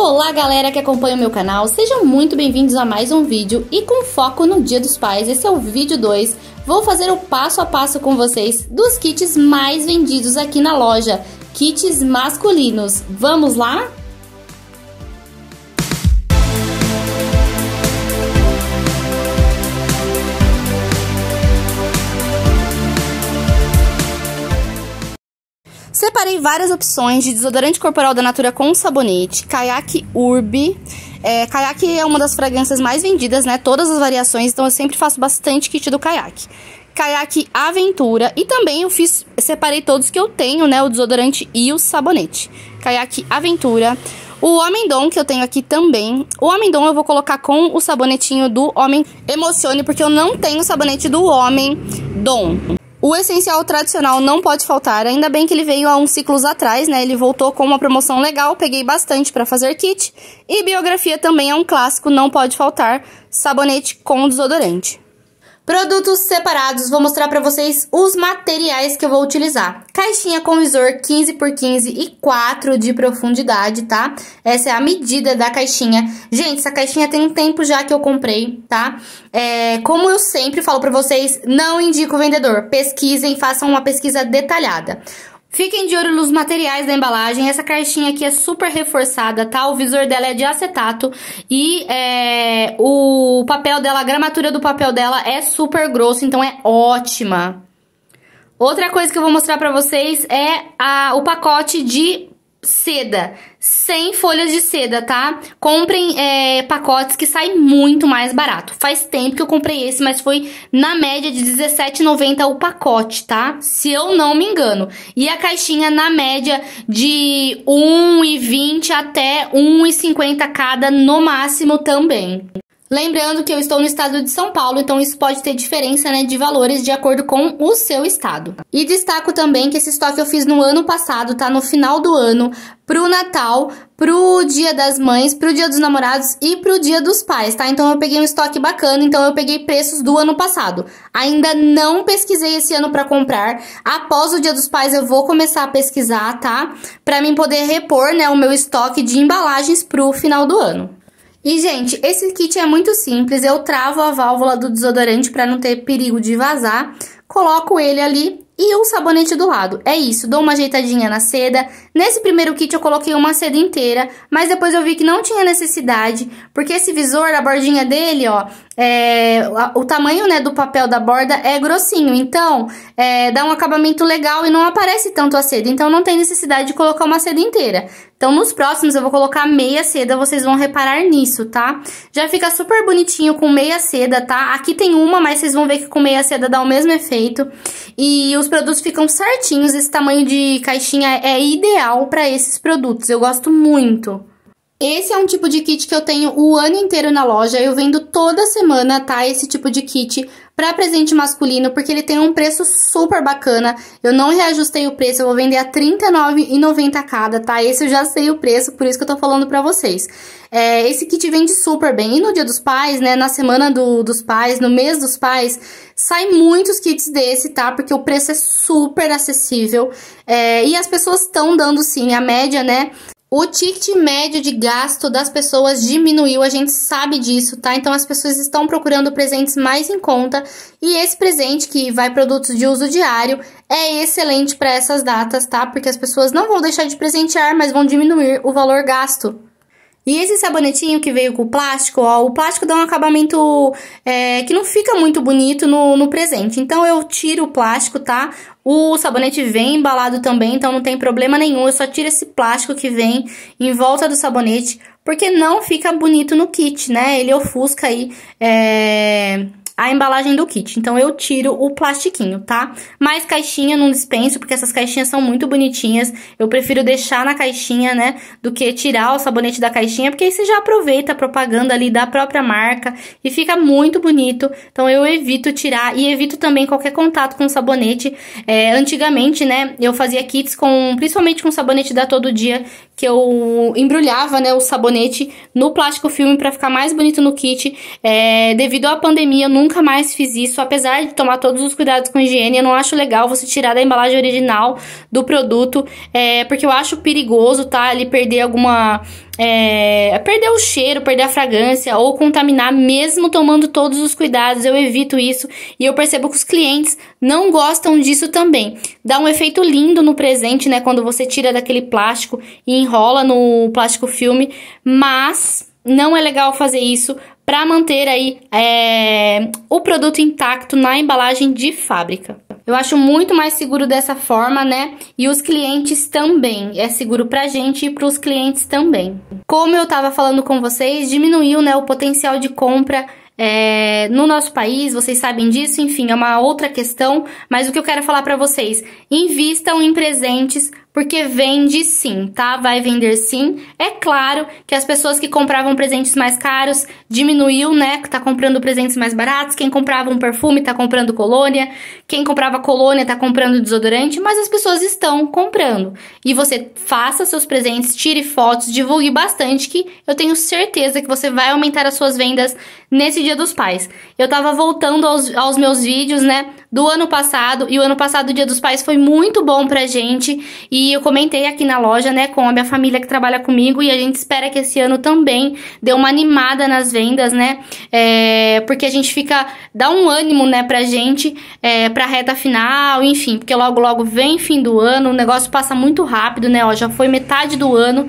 Olá galera que acompanha o meu canal, sejam muito bem-vindos a mais um vídeo e com foco no Dia dos Pais, esse é o vídeo 2, vou fazer o passo a passo com vocês dos kits mais vendidos aqui na loja, kits masculinos, vamos lá? Separei várias opções de desodorante corporal da Natura com sabonete, Kayak Urbi. É, kayak é uma das fragrâncias mais vendidas, né? Todas as variações, então eu sempre faço bastante kit do Kayak. Kayak Aventura e também eu fiz, separei todos que eu tenho, né, o desodorante e o sabonete. Kayak Aventura, o homem Dom que eu tenho aqui também. O homem Dom eu vou colocar com o sabonetinho do Homem Emocione, porque eu não tenho sabonete do Homem Dom. O essencial tradicional não pode faltar, ainda bem que ele veio há uns ciclos atrás, né? Ele voltou com uma promoção legal, peguei bastante para fazer kit. E biografia também é um clássico, não pode faltar, sabonete com desodorante. Produtos separados, vou mostrar para vocês os materiais que eu vou utilizar. Caixinha com visor 15 por 15 e 4 de profundidade, tá? Essa é a medida da caixinha. Gente, essa caixinha tem um tempo já que eu comprei, tá? É, como eu sempre falo para vocês, não indico o vendedor. Pesquisem, façam uma pesquisa detalhada. Fiquem de olho nos materiais da embalagem. Essa caixinha aqui é super reforçada, tá? O visor dela é de acetato e é, o papel dela, a gramatura do papel dela é super grosso, então é ótima. Outra coisa que eu vou mostrar pra vocês é a, o pacote de seda, sem folhas de seda, tá? Comprem é, pacotes que saem muito mais barato. Faz tempo que eu comprei esse, mas foi na média de R$17,90 o pacote, tá? Se eu não me engano. E a caixinha na média de R$1,20 até R$1,50 cada no máximo também. Lembrando que eu estou no estado de São Paulo, então isso pode ter diferença né, de valores de acordo com o seu estado. E destaco também que esse estoque eu fiz no ano passado, tá? No final do ano, pro Natal, pro Dia das Mães, pro Dia dos Namorados e pro Dia dos Pais, tá? Então eu peguei um estoque bacana, então eu peguei preços do ano passado. Ainda não pesquisei esse ano para comprar. Após o Dia dos Pais eu vou começar a pesquisar, tá? Para mim poder repor, né, o meu estoque de embalagens pro final do ano. E, gente, esse kit é muito simples. Eu travo a válvula do desodorante para não ter perigo de vazar. Coloco ele ali e o sabonete do lado. É isso, dou uma ajeitadinha na seda. Nesse primeiro kit eu coloquei uma seda inteira, mas depois eu vi que não tinha necessidade, porque esse visor, a bordinha dele, ó, é, o tamanho, né, do papel da borda é grossinho, então é, dá um acabamento legal e não aparece tanto a seda, então não tem necessidade de colocar uma seda inteira. Então, nos próximos eu vou colocar meia seda, vocês vão reparar nisso, tá? Já fica super bonitinho com meia seda, tá? Aqui tem uma, mas vocês vão ver que com meia seda dá o mesmo efeito. E os produtos ficam certinhos, esse tamanho de caixinha é ideal pra esses produtos, eu gosto muito. Esse é um tipo de kit que eu tenho o ano inteiro na loja, eu vendo toda semana, tá? Esse tipo de kit para presente masculino, porque ele tem um preço super bacana. Eu não reajustei o preço, eu vou vender a R$39,90 cada, tá? Esse eu já sei o preço, por isso que eu tô falando pra vocês. É, esse kit vende super bem. E no dia dos pais, né, na semana do, dos pais, no mês dos pais, sai muitos kits desse, tá? Porque o preço é super acessível. É, e as pessoas estão dando, sim, a média, né, o ticket médio de gasto das pessoas diminuiu, a gente sabe disso, tá? Então as pessoas estão procurando presentes mais em conta e esse presente que vai produtos de uso diário é excelente para essas datas, tá? Porque as pessoas não vão deixar de presentear, mas vão diminuir o valor gasto. E esse sabonetinho que veio com o plástico, ó, o plástico dá um acabamento é, que não fica muito bonito no, no presente. Então eu tiro o plástico, tá? O sabonete vem embalado também, então não tem problema nenhum. Eu só tiro esse plástico que vem em volta do sabonete, porque não fica bonito no kit, né? Ele ofusca aí é, a embalagem do kit. Então, eu tiro o plastiquinho, tá? Mais caixinha não dispenso, porque essas caixinhas são muito bonitinhas. Eu prefiro deixar na caixinha, né? Do que tirar o sabonete da caixinha, porque aí você já aproveita a propaganda ali da própria marca e fica muito bonito. Então, eu evito tirar e evito também qualquer contato com sabonete. É, antigamente, né? Eu fazia kits com, principalmente com sabonete da Todo Dia, que eu embrulhava né, o sabonete no plástico filme para ficar mais bonito no kit. É, devido à pandemia, eu nunca mais fiz isso, apesar de tomar todos os cuidados com higiene. Eu não acho legal você tirar da embalagem original do produto, é, porque eu acho perigoso, tá? Ali perder alguma é, perder o cheiro, perder a fragrância ou contaminar, mesmo tomando todos os cuidados. Eu evito isso e eu percebo que os clientes não gostam disso também. Dá um efeito lindo no presente, né? Quando você tira daquele plástico e enrola no plástico filme, mas não é legal fazer isso para manter aí é, o produto intacto na embalagem de fábrica. Eu acho muito mais seguro dessa forma, né? E os clientes também. É seguro pra gente e pros clientes também. Como eu tava falando com vocês, diminuiu né, o potencial de compra é, no nosso país, vocês sabem disso, enfim, é uma outra questão, mas o que eu quero falar para vocês, invistam em presentes porque vende sim, tá? Vai vender sim. É claro que as pessoas que compravam presentes mais caros diminuiu, né? Que Tá comprando presentes mais baratos. Quem comprava um perfume tá comprando colônia. Quem comprava colônia tá comprando desodorante. Mas as pessoas estão comprando. E você faça seus presentes, tire fotos, divulgue bastante, que eu tenho certeza que você vai aumentar as suas vendas nesse Dia dos Pais. Eu tava voltando aos, aos meus vídeos, né? Do ano passado. E o ano passado, o Dia dos Pais foi muito bom pra gente. E e eu comentei aqui na loja, né, com a minha família que trabalha comigo e a gente espera que esse ano também dê uma animada nas vendas, né? É, porque a gente fica. dá um ânimo, né, pra gente, é, pra reta final, enfim, porque logo logo vem fim do ano, o negócio passa muito rápido, né? Ó, já foi metade do ano.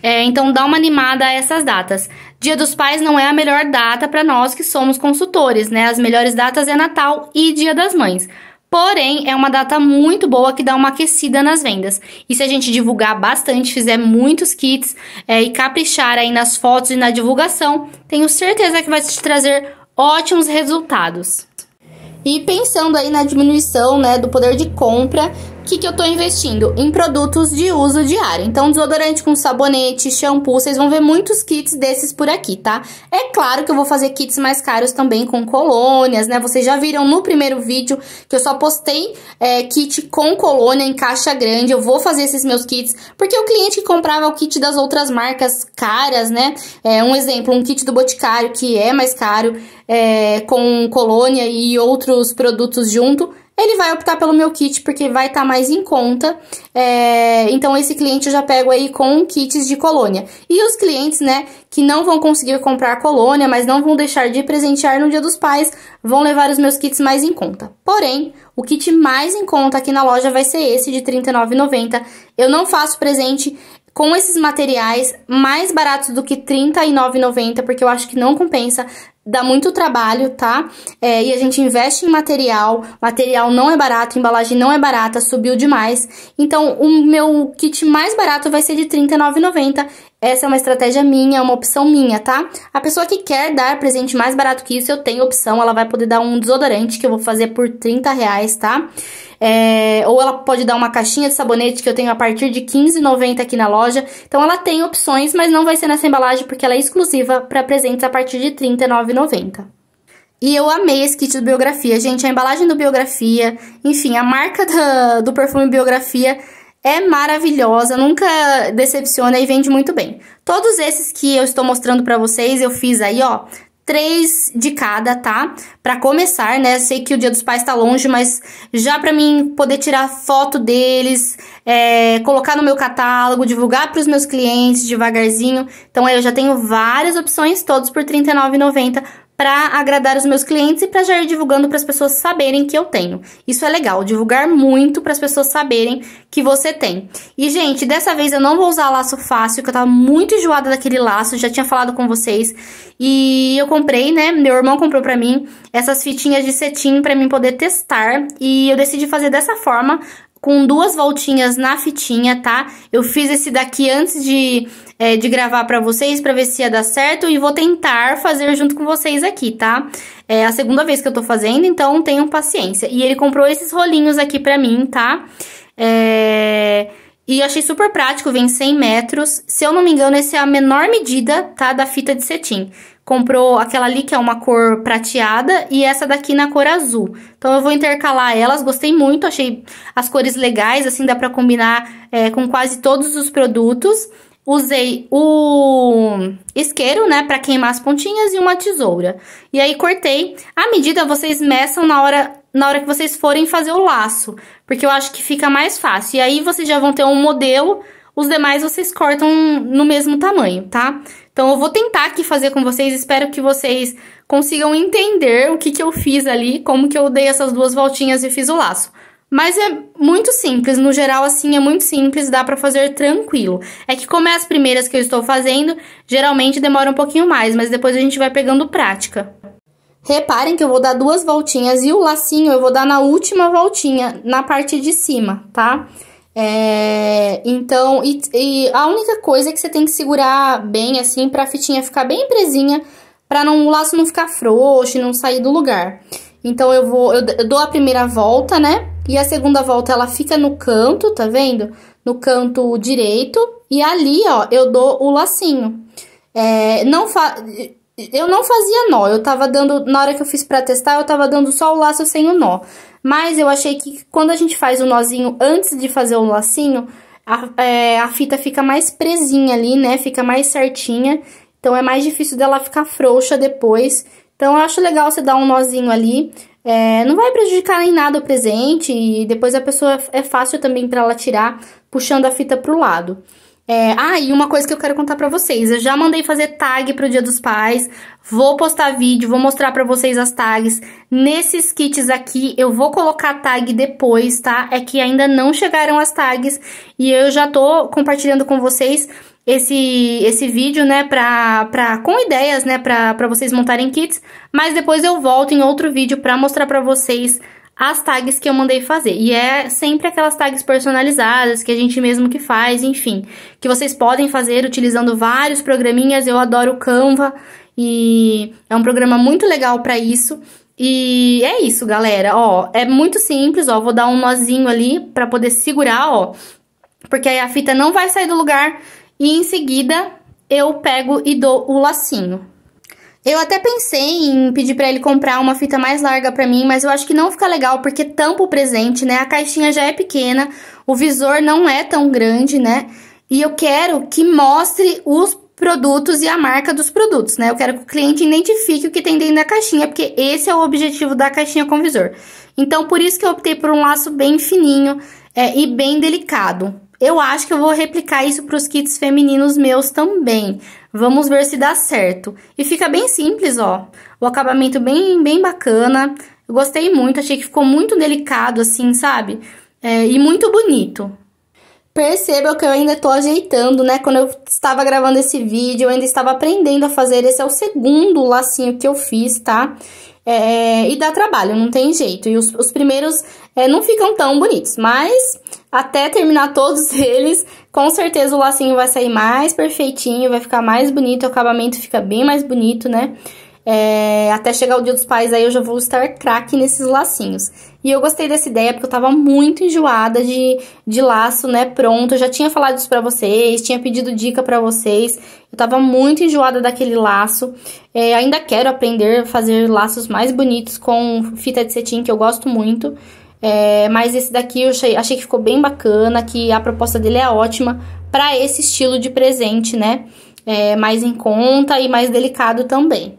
É, então dá uma animada a essas datas. Dia dos Pais não é a melhor data para nós que somos consultores, né? As melhores datas é Natal e Dia das Mães. Porém, é uma data muito boa que dá uma aquecida nas vendas. E se a gente divulgar bastante, fizer muitos kits é, e caprichar aí nas fotos e na divulgação, tenho certeza que vai te trazer ótimos resultados. E pensando aí na diminuição né, do poder de compra, o que, que eu tô investindo? Em produtos de uso diário. Então, desodorante com sabonete, shampoo, vocês vão ver muitos kits desses por aqui, tá? É claro que eu vou fazer kits mais caros também com colônias, né? Vocês já viram no primeiro vídeo que eu só postei é, kit com colônia em caixa grande. Eu vou fazer esses meus kits, porque o cliente que comprava é o kit das outras marcas caras, né? É, um exemplo, um kit do Boticário, que é mais caro, é, com colônia e outros produtos junto ele vai optar pelo meu kit porque vai estar tá mais em conta. É, então, esse cliente eu já pego aí com kits de colônia. E os clientes, né, que não vão conseguir comprar colônia, mas não vão deixar de presentear no Dia dos Pais, vão levar os meus kits mais em conta. Porém, o kit mais em conta aqui na loja vai ser esse de R$39,90. Eu não faço presente com esses materiais mais baratos do que R$39,90, porque eu acho que não compensa, dá muito trabalho, tá? É, e a gente investe em material, material não é barato, embalagem não é barata, subiu demais. Então, o meu kit mais barato vai ser de R$39,90. Essa é uma estratégia minha, é uma opção minha, tá? A pessoa que quer dar presente mais barato que isso, eu tenho opção, ela vai poder dar um desodorante que eu vou fazer por R$30,00, reais, tá? É, ou ela pode dar uma caixinha de sabonete que eu tenho a partir de R$15,90 aqui na loja. Então ela tem opções, mas não vai ser nessa embalagem porque ela é exclusiva para presentes a partir de R$39,90. E eu amei esse kit do Biografia, gente. A embalagem do Biografia, enfim, a marca do perfume Biografia é maravilhosa, nunca decepciona e vende muito bem. Todos esses que eu estou mostrando para vocês, eu fiz aí, ó, três de cada, tá? Para começar, né? Sei que o Dia dos Pais tá longe, mas já para mim poder tirar foto deles, é, colocar no meu catálogo, divulgar para os meus clientes devagarzinho. Então aí eu já tenho várias opções, todos por R$39,90 para agradar os meus clientes e para já ir divulgando para as pessoas saberem que eu tenho. Isso é legal, divulgar muito para as pessoas saberem que você tem. E gente, dessa vez eu não vou usar laço fácil, que eu tava muito enjoada daquele laço, já tinha falado com vocês. E eu comprei, né? Meu irmão comprou para mim essas fitinhas de cetim para mim poder testar e eu decidi fazer dessa forma com duas voltinhas na fitinha, tá? Eu fiz esse daqui antes de, é, de gravar pra vocês, pra ver se ia dar certo, e vou tentar fazer junto com vocês aqui, tá? É a segunda vez que eu tô fazendo, então tenham paciência. E ele comprou esses rolinhos aqui pra mim, tá? É... E eu achei super prático, vem 100 metros. Se eu não me engano, essa é a menor medida, tá? Da fita de cetim comprou aquela ali que é uma cor prateada e essa daqui na cor azul. Então eu vou intercalar elas, gostei muito, achei as cores legais, assim dá pra combinar é, com quase todos os produtos. Usei o isqueiro, né, pra queimar as pontinhas e uma tesoura. E aí cortei. A medida vocês meçam na hora, na hora que vocês forem fazer o laço, porque eu acho que fica mais fácil. E aí vocês já vão ter um modelo, os demais vocês cortam no mesmo tamanho, tá? Então eu vou tentar aqui fazer com vocês, espero que vocês consigam entender o que, que eu fiz ali, como que eu dei essas duas voltinhas e fiz o laço. Mas é muito simples, no geral assim é muito simples, dá para fazer tranquilo. É que como é as primeiras que eu estou fazendo, geralmente demora um pouquinho mais, mas depois a gente vai pegando prática. Reparem que eu vou dar duas voltinhas e o lacinho eu vou dar na última voltinha, na parte de cima, tá? Tá? É, então, e, e, a única coisa é que você tem que segurar bem assim para a fitinha ficar bem presinha, para não o laço não ficar frouxo e não sair do lugar. Então eu vou, eu, eu dou a primeira volta, né? E a segunda volta ela fica no canto, tá vendo? No canto direito e ali, ó, eu dou o lacinho. É, não fa eu não fazia nó, eu tava dando, na hora que eu fiz pra testar, eu tava dando só o laço sem o nó. Mas eu achei que quando a gente faz o nozinho antes de fazer o lacinho, a, é, a fita fica mais presinha ali, né? Fica mais certinha, então é mais difícil dela ficar frouxa depois. Então eu acho legal você dar um nozinho ali, é, não vai prejudicar nem nada o presente e depois a pessoa é fácil também para ela tirar puxando a fita pro lado. É, ah, e uma coisa que eu quero contar para vocês. Eu já mandei fazer tag pro Dia dos Pais. Vou postar vídeo, vou mostrar para vocês as tags. Nesses kits aqui, eu vou colocar tag depois, tá? É que ainda não chegaram as tags e eu já tô compartilhando com vocês esse, esse vídeo, né, pra, pra, com ideias, né, pra, pra vocês montarem kits. Mas depois eu volto em outro vídeo pra mostrar pra vocês as tags que eu mandei fazer. E é sempre aquelas tags personalizadas que a gente mesmo que faz, enfim, que vocês podem fazer utilizando vários programinhas. Eu adoro o Canva e é um programa muito legal para isso. E é isso, galera. Ó, é muito simples, ó. Vou dar um nozinho ali para poder segurar, ó. Porque aí a fita não vai sair do lugar e em seguida eu pego e dou o lacinho. Eu até pensei em pedir para ele comprar uma fita mais larga para mim, mas eu acho que não fica legal porque tampa o presente, né? A caixinha já é pequena, o visor não é tão grande, né? E eu quero que mostre os produtos e a marca dos produtos, né? Eu quero que o cliente identifique o que tem dentro da caixinha, porque esse é o objetivo da caixinha com visor. Então, por isso que eu optei por um laço bem fininho é, e bem delicado. Eu acho que eu vou replicar isso para os kits femininos meus também. Vamos ver se dá certo. E fica bem simples, ó. O acabamento bem, bem bacana. Eu gostei muito, achei que ficou muito delicado assim, sabe? É, e muito bonito. Perceba que eu ainda estou ajeitando, né? Quando eu estava gravando esse vídeo, eu ainda estava aprendendo a fazer. Esse é o segundo lacinho que eu fiz, tá? É, é, e dá trabalho, não tem jeito. E os, os primeiros é, não ficam tão bonitos, mas até terminar todos eles, com certeza o lacinho vai sair mais perfeitinho, vai ficar mais bonito, o acabamento fica bem mais bonito, né? É, até chegar o Dia dos Pais, aí eu já vou estar craque nesses lacinhos. E eu gostei dessa ideia porque eu tava muito enjoada de, de laço, né? Pronto, eu já tinha falado isso pra vocês, tinha pedido dica pra vocês. Eu tava muito enjoada daquele laço. É, ainda quero aprender a fazer laços mais bonitos com fita de cetim, que eu gosto muito. É, mas esse daqui eu achei, achei que ficou bem bacana, que a proposta dele é ótima para esse estilo de presente, né? É, mais em conta e mais delicado também.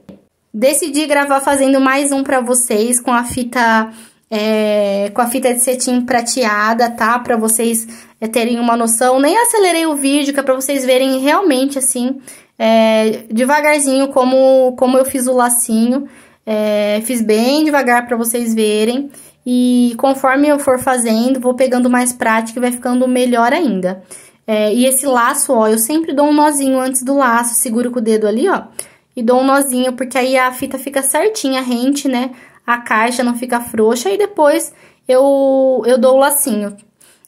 Decidi gravar fazendo mais um para vocês com a fita é, com a fita de cetim prateada, tá? Para vocês é, terem uma noção. Nem acelerei o vídeo, que é para vocês verem realmente assim, é, devagarzinho como como eu fiz o lacinho. É, fiz bem devagar para vocês verem. E conforme eu for fazendo, vou pegando mais prática e vai ficando melhor ainda. É, e esse laço, ó, eu sempre dou um nozinho antes do laço, seguro com o dedo ali, ó e dou um nozinho, porque aí a fita fica certinha, rente, né? A caixa não fica frouxa e depois eu, eu dou o lacinho.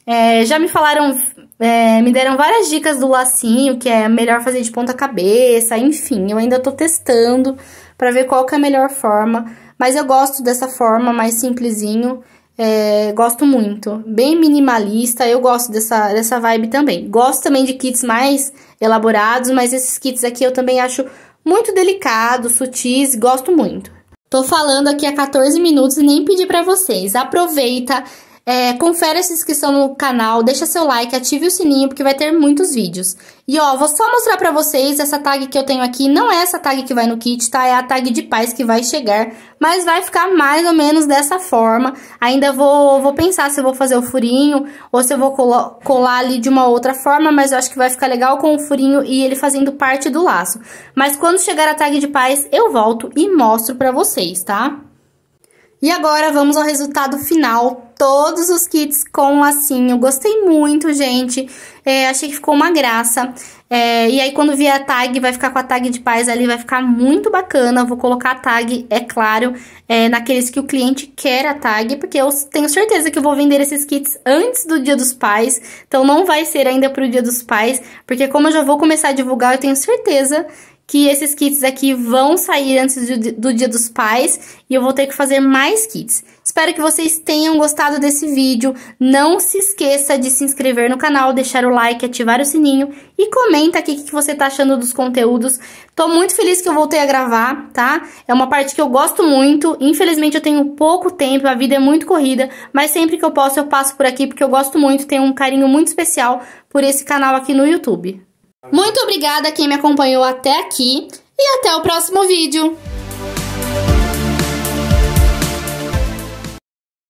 É, já me falaram, é, me deram várias dicas do lacinho, que é melhor fazer de ponta cabeça, enfim, eu ainda tô testando para ver qual que é a melhor forma, mas eu gosto dessa forma mais simplesinho, é, gosto muito, bem minimalista, eu gosto dessa, dessa vibe também. Gosto também de kits mais elaborados, mas esses kits aqui eu também acho muito delicado, sutis, gosto muito. Tô falando aqui há 14 minutos e nem pedi para vocês. Aproveita, é, confere esses inscrição no canal, deixa seu like, ative o sininho, porque vai ter muitos vídeos. E ó, vou só mostrar pra vocês essa tag que eu tenho aqui, não é essa tag que vai no kit, tá? É a tag de paz que vai chegar, mas vai ficar mais ou menos dessa forma. Ainda vou, vou pensar se eu vou fazer o furinho, ou se eu vou colar, colar ali de uma outra forma, mas eu acho que vai ficar legal com o furinho e ele fazendo parte do laço. Mas quando chegar a tag de paz, eu volto e mostro pra vocês, tá? E agora vamos ao resultado final. Todos os kits com lacinho. Gostei muito, gente. É, achei que ficou uma graça. É, e aí, quando vier a tag, vai ficar com a tag de paz ali, vai ficar muito bacana. Vou colocar a tag, é claro, é, naqueles que o cliente quer a tag, porque eu tenho certeza que eu vou vender esses kits antes do Dia dos Pais. Então, não vai ser ainda pro Dia dos Pais, porque como eu já vou começar a divulgar, eu tenho certeza que esses kits aqui vão sair antes do, Dia dos Pais e eu vou ter que fazer mais kits. Espero que vocês tenham gostado desse vídeo. Não se esqueça de se inscrever no canal, deixar o like, ativar o sininho e comenta aqui o que você tá achando dos conteúdos. Tô muito feliz que eu voltei a gravar, tá? É uma parte que eu gosto muito. Infelizmente eu tenho pouco tempo, a vida é muito corrida, mas sempre que eu posso eu passo por aqui porque eu gosto muito, tenho um carinho muito especial por esse canal aqui no YouTube. Muito obrigada a quem me acompanhou até aqui e até o próximo vídeo!